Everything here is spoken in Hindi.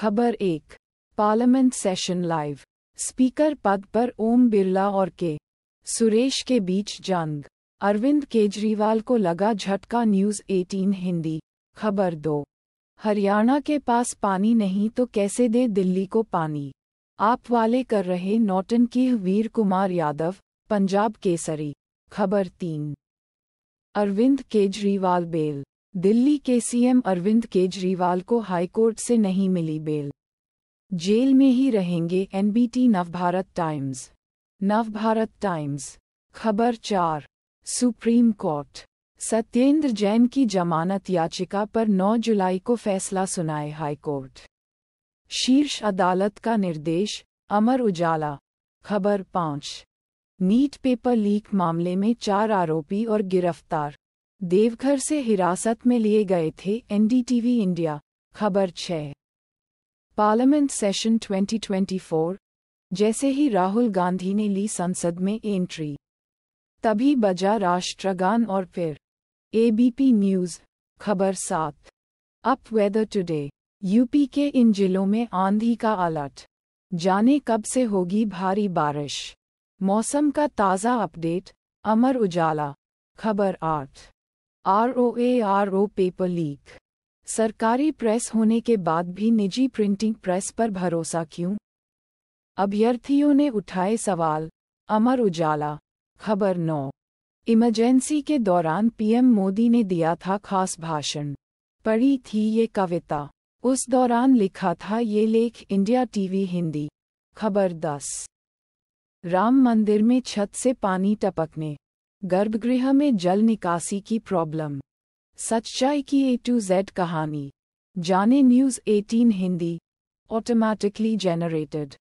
खबर एक पार्लियामेंट सेशन लाइव स्पीकर पद पर ओम बिरला और के सुरेश के बीच जंग अरविंद केजरीवाल को लगा झटका न्यूज 18 हिंदी खबर दो हरियाणा के पास पानी नहीं तो कैसे दे दिल्ली को पानी आप वाले कर रहे नौटन की वीर कुमार यादव पंजाब केसरी खबर तीन अरविंद केजरीवाल बेल दिल्ली के सीएम अरविंद केजरीवाल को हाईकोर्ट से नहीं मिली बेल जेल में ही रहेंगे NBT Navbharat Times Navbharat Times खबर चार सुप्रीम कोर्ट सत्येंद्र जैन की जमानत याचिका पर 9 जुलाई को फैसला सुनाए हाईकोर्ट शीर्ष अदालत का निर्देश अमर उजाला खबर पाँच नीट पेपर लीक मामले में चार आरोपी और गिरफ्तार देवघर से हिरासत में लिए गए थे एनडीटीवी इंडिया खबर छः पार्लियामेंट सेशन 2024 जैसे ही राहुल गांधी ने ली संसद में एंट्री तभी बजा राष्ट्रगान और फिर एबीपी न्यूज खबर सात अप वेदर टुडे यूपी के इन जिलों में आंधी का अलर्ट जाने कब से होगी भारी बारिश मौसम का ताज़ा अपडेट अमर उजाला खबर आठ A R O paper leak सरकारी प्रेस होने के बाद भी निजी प्रिंटिंग प्रेस पर भरोसा क्यों अभ्यर्थियों ने उठाए सवाल अमर उजाला खबर नौ इमरजेंसी के दौरान पीएम मोदी ने दिया था खास भाषण पढ़ी थी ये कविता उस दौरान लिखा था ये लेख इंडिया टीवी हिंदी खबर दस राम मंदिर में छत से पानी टपकने गर्भगृह में जल निकासी की प्रॉब्लम सच्चाई की ए टू जेड कहानी जाने न्यूज़ 18 हिंदी ऑटोमैटिकली जेनरेटेड